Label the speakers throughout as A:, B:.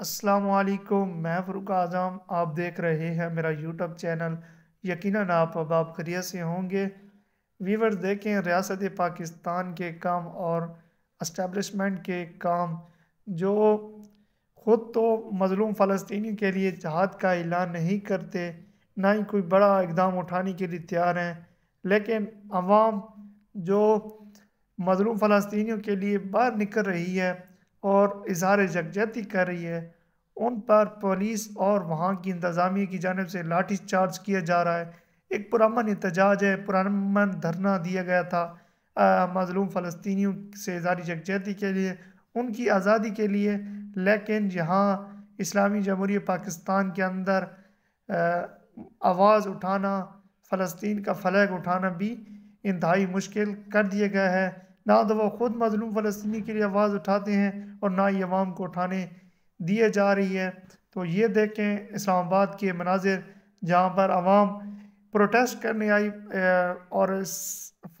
A: असलकुम मैं फ़रूक आज़म आप देख रहे हैं मेरा यूट्यूब चैनल यकीनन आप अब आप खरिया से होंगे वीवर देखें रियासत पाकिस्तान के काम और इस्टेबलिशमेंट के काम जो ख़ुद तो मज़लूम फ़लस्तीनी के लिए जहाद का ऐलान नहीं करते ना ही कोई बड़ा इकदाम उठाने के लिए तैयार हैं लेकिन आवाम जो मज़लूम फ़लस्तियों के लिए बाहर निकल रही है और इजहार जगजहती कर रही है उन पर पुलिस और वहाँ की इंतज़ामिया की जानब से लाठी चार्ज किया जा रहा है एक पुरान एहतजाज है पुरान धरना दिया गया था मजलूम फ़लस्तियों से इजहार जगजहती के लिए उनकी आज़ादी के लिए लेकिन यहाँ इस्लामी जमहूरी पाकिस्तान के अंदर आवाज़ उठाना फ़लस्तीन का फ्लैग उठाना भी इंतहाई मुश्किल कर दिया गया है ना तो वह ख़ुद मजलूम फ़लस्तनी के लिए आवाज़ उठाते हैं और ना ही आवाम को उठाने दिए जा रही है तो ये देखें इस्लामाबाद के मनाजिर जहाँ पर आवाम प्रोटेस्ट करने आई और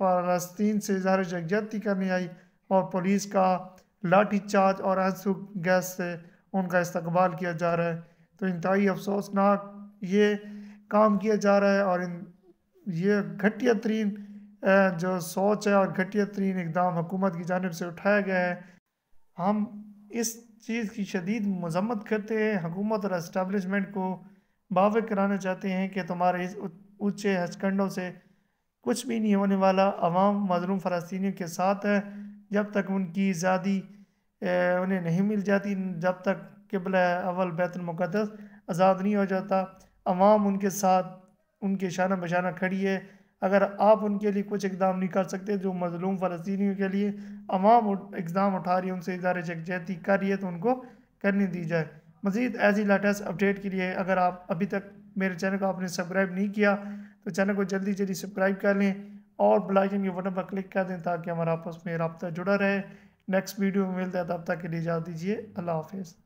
A: फ़लस्तीन से इजहार जगजहती करने आई और पुलिस का लाठी चार्ज और आंसू गैस से उनका इस्तबाल किया जा रहा है तो इंतई अफसोसनाक ये काम किया जा रहा है और इन ये घटिया तरीन जो सोच है और घटिया तरीन इकदाम हुकूमत की जानब से उठाया गया है हम इस चीज़ की शदीद मजम्मत करते हैं हकूमत और इस्टबलिशमेंट को बावे कराना चाहते हैं कि तुम्हारे इस ऊँचे हचकंडों से कुछ भी नहीं होने वाला अवाम मजलूम फ़लस्तियों के साथ है जब तक उनकी आज़ादी उन्हें नहीं मिल जाती जब तक किबल अवल बैतुलमक़दस आज़ाद नहीं हो जाता अवाम उनके साथ उनके शाना बशाना खड़ी है अगर आप उनके लिए कुछ इकदाम नहीं कर सकते जो मजलूम फ़लस्तियों के लिए अवाम इकदाम उठा रही है उनसे इदारे जगजहती कर रही है तो उनको करने दी जाए मज़ीद ऐसी लेटेस्ट अपडेट के लिए अगर आप अभी तक मेरे चैनल को आपने सब्सक्राइब नहीं किया तो चैनल को जल्दी जल्दी सब्सक्राइब कर लें और ब्लाइकन के बटन पर क्लिक कर दें ताकि हमारा आपस में रबता जुड़ा रहे नेक्स्ट वीडियो में मिलता है तब तक के लिए जा दीजिए अल्लाह हाफिज़